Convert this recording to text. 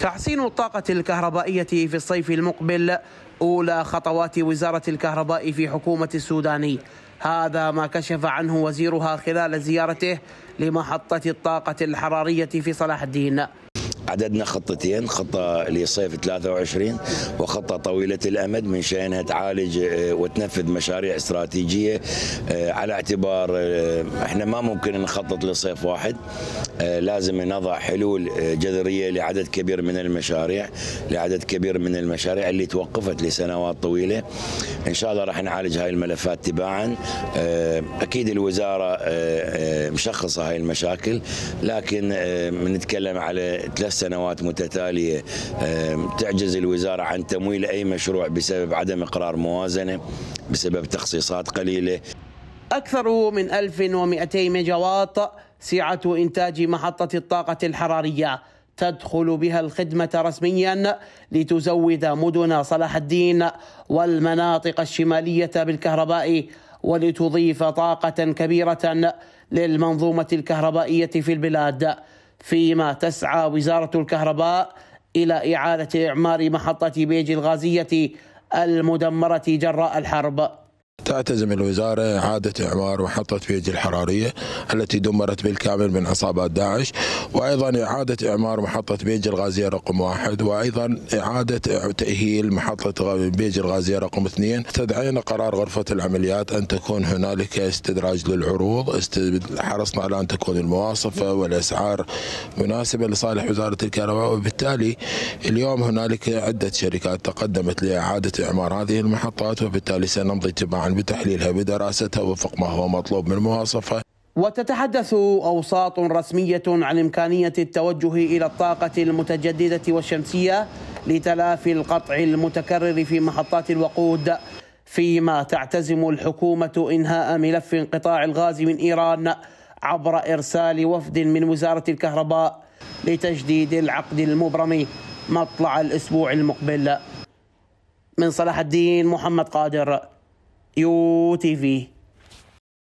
تحسين الطاقة الكهربائية في الصيف المقبل أولى خطوات وزارة الكهرباء في حكومة السوداني هذا ما كشف عنه وزيرها خلال زيارته لمحطة الطاقة الحرارية في صلاح الدين عددنا خطتين خطة لصيف 23 وخطة طويلة الأمد من شأنها تعالج آه، وتنفذ مشاريع استراتيجية آه، على اعتبار آه، احنا ما ممكن نخطط لصيف واحد لازم نضع حلول جذرية لعدد كبير من المشاريع لعدد كبير من المشاريع اللي توقفت لسنوات طويلة إن شاء الله راح نعالج هاي الملفات تباعا أكيد الوزارة مشخصة هاي المشاكل لكن بنتكلم على ثلاث سنوات متتالية تعجز الوزارة عن تمويل أي مشروع بسبب عدم إقرار موازنة بسبب تخصيصات قليلة أكثر من 1200 ميجاوات سعة إنتاج محطة الطاقة الحرارية تدخل بها الخدمة رسميا لتزود مدن صلاح الدين والمناطق الشمالية بالكهرباء ولتضيف طاقة كبيرة للمنظومة الكهربائية في البلاد فيما تسعى وزارة الكهرباء إلى إعادة إعمار محطة بيج الغازية المدمرة جراء الحرب تعتزم الوزارة إعادة إعمار محطة فيج الحرارية التي دمرت بالكامل من عصابات داعش وأيضا إعادة إعمار محطة بيج الغازية رقم واحد وأيضا إعادة تأهيل محطة بيج الغازية رقم اثنين استدعينا قرار غرفة العمليات أن تكون هنالك استدراج للعروض حرصنا على أن تكون المواصفة والأسعار مناسبة لصالح وزارة الكهرباء وبالتالي اليوم هنالك عدة شركات تقدمت لإعادة إعمار هذه المحطات وبالتالي سنمضي تباعا بتحليلها بدراستها وفق ما هو مطلوب من مواصفه وتتحدث أوساط رسمية عن إمكانية التوجه إلى الطاقة المتجددة والشمسية لتلافي القطع المتكرر في محطات الوقود فيما تعتزم الحكومة إنهاء ملف انقطاع الغاز من إيران عبر إرسال وفد من وزارة الكهرباء لتجديد العقد المبرم مطلع الأسبوع المقبل من صلاح الدين محمد قادر your TV